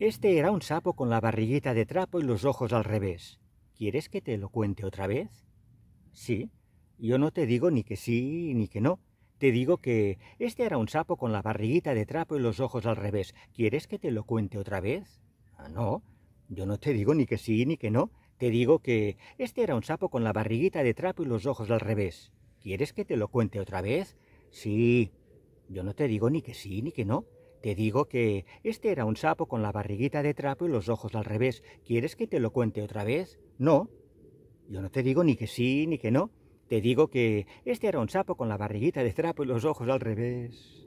Este era un sapo con la barriguita de trapo y los ojos al revés. ¿Quieres que te lo cuente otra vez? Sí, yo no te digo ni que sí ni que no. Te digo que este era un sapo con la barriguita de trapo y los ojos al revés. ¿Quieres que te lo cuente otra vez? Ah, no, yo no te digo ni que sí ni que no. Te digo que este era un sapo con la barriguita de trapo y los ojos al revés. ¿Quieres que te lo cuente otra vez? Sí, yo no te digo ni que sí ni que no. Te digo que este era un sapo con la barriguita de trapo y los ojos al revés. ¿Quieres que te lo cuente otra vez? No. Yo no te digo ni que sí ni que no. Te digo que este era un sapo con la barriguita de trapo y los ojos al revés.